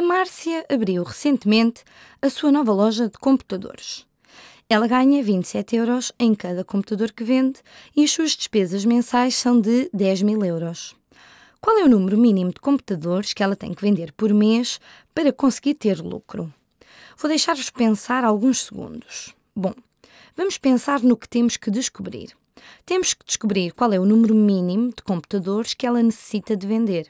A Márcia abriu recentemente a sua nova loja de computadores. Ela ganha 27 euros em cada computador que vende e as suas despesas mensais são de 10 mil euros. Qual é o número mínimo de computadores que ela tem que vender por mês para conseguir ter lucro? Vou deixar-vos pensar alguns segundos. Bom, vamos pensar no que temos que descobrir. Temos que descobrir qual é o número mínimo de computadores que ela necessita de vender.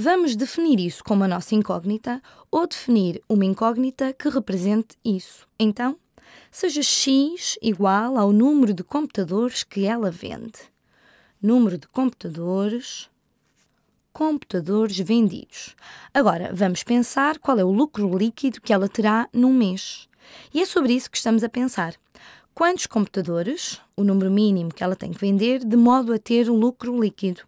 Vamos definir isso como a nossa incógnita ou definir uma incógnita que represente isso. Então, seja x igual ao número de computadores que ela vende. Número de computadores computadores vendidos. Agora, vamos pensar qual é o lucro líquido que ela terá num mês. E é sobre isso que estamos a pensar. Quantos computadores, o número mínimo que ela tem que vender, de modo a ter um lucro líquido?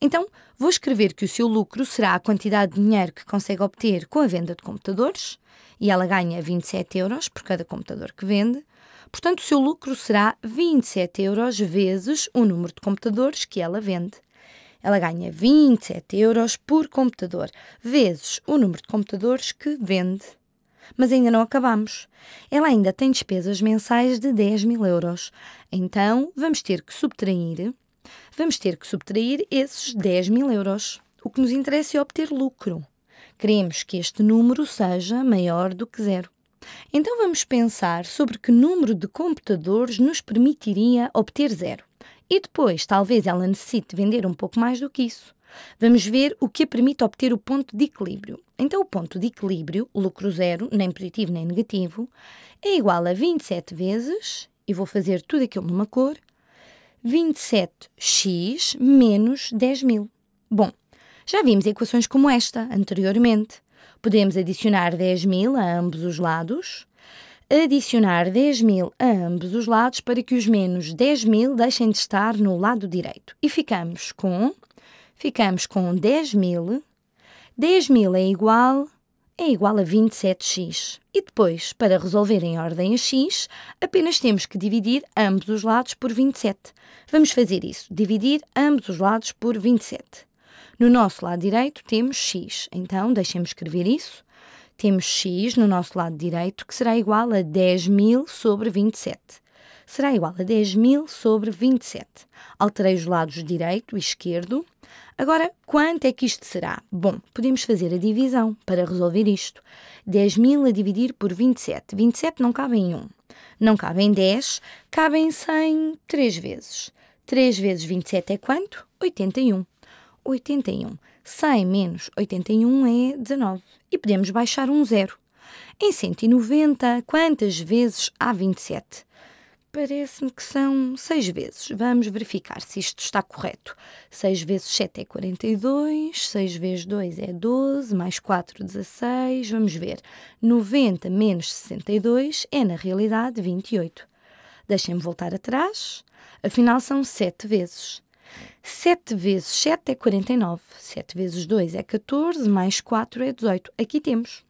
Então, vou escrever que o seu lucro será a quantidade de dinheiro que consegue obter com a venda de computadores, e ela ganha 27 euros por cada computador que vende. Portanto, o seu lucro será 27 euros vezes o número de computadores que ela vende. Ela ganha 27 euros por computador, vezes o número de computadores que vende. Mas ainda não acabamos. Ela ainda tem despesas mensais de 10 mil euros. Então, vamos ter que subtrair Vamos ter que subtrair esses 10 mil euros. O que nos interessa é obter lucro. Queremos que este número seja maior do que zero. Então vamos pensar sobre que número de computadores nos permitiria obter zero. E depois, talvez ela necessite vender um pouco mais do que isso. Vamos ver o que a permite obter o ponto de equilíbrio. Então, o ponto de equilíbrio, lucro zero, nem positivo nem negativo, é igual a 27 vezes, e vou fazer tudo aquilo numa cor, 27x menos 10.000. Bom, já vimos equações como esta anteriormente. Podemos adicionar 10.000 a ambos os lados, adicionar 10.000 a ambos os lados para que os menos 10.000 deixem de estar no lado direito. E ficamos com, ficamos com 10.000. 10.000 é igual é igual a 27x. E depois, para resolver em ordem a x, apenas temos que dividir ambos os lados por 27. Vamos fazer isso, dividir ambos os lados por 27. No nosso lado direito temos x, então deixemos escrever isso. Temos x no nosso lado direito, que será igual a 10.000 sobre 27. Será igual a 10.000 sobre 27. Alterei os lados direito e esquerdo Agora, quanto é que isto será? Bom, podemos fazer a divisão para resolver isto. 10.000 a dividir por 27. 27 não cabe em 1. Não cabe em 10, cabem 100 3 vezes. 3 vezes 27 é quanto? 81. 81. 100 menos 81 é 19. E podemos baixar um zero. Em 190, quantas vezes há 27? Parece-me que são seis vezes. Vamos verificar se isto está correto. 6 vezes 7 é 42, 6 vezes 2 é 12, mais 4, 16. Vamos ver. 90 menos 62 é, na realidade, 28. Deixem-me voltar atrás. Afinal, são 7 vezes. 7 vezes 7 é 49. 7 vezes 2 é 14, mais 4 é 18. Aqui temos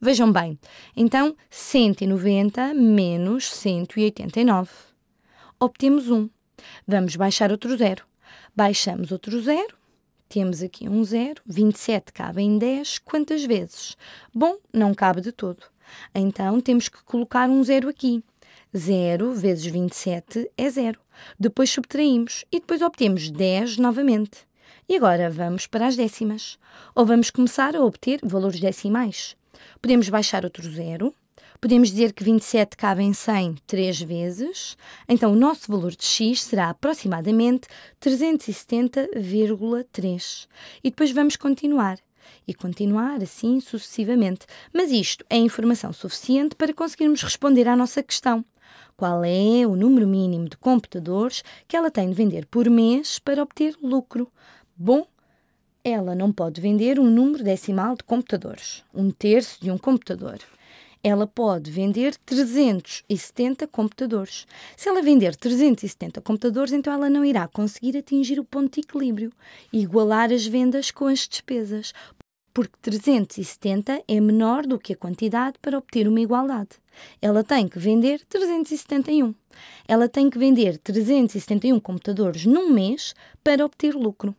Vejam bem, então 190 menos 189. Obtemos 1. Vamos baixar outro zero. Baixamos outro zero. Temos aqui um zero. 27 cabe em 10. Quantas vezes? Bom, não cabe de todo. Então temos que colocar um zero aqui. 0 vezes 27 é 0. Depois subtraímos e depois obtemos 10 novamente. E agora vamos para as décimas. Ou vamos começar a obter valores decimais. Podemos baixar outro zero. Podemos dizer que 27 cabe em 100 três vezes. Então, o nosso valor de x será aproximadamente 370,3. E depois vamos continuar. E continuar assim sucessivamente. Mas isto é informação suficiente para conseguirmos responder à nossa questão. Qual é o número mínimo de computadores que ela tem de vender por mês para obter lucro? Bom, ela não pode vender um número decimal de computadores, um terço de um computador. Ela pode vender 370 computadores. Se ela vender 370 computadores, então ela não irá conseguir atingir o ponto de equilíbrio, igualar as vendas com as despesas, porque 370 é menor do que a quantidade para obter uma igualdade. Ela tem que vender 371. Ela tem que vender 371 computadores num mês para obter lucro.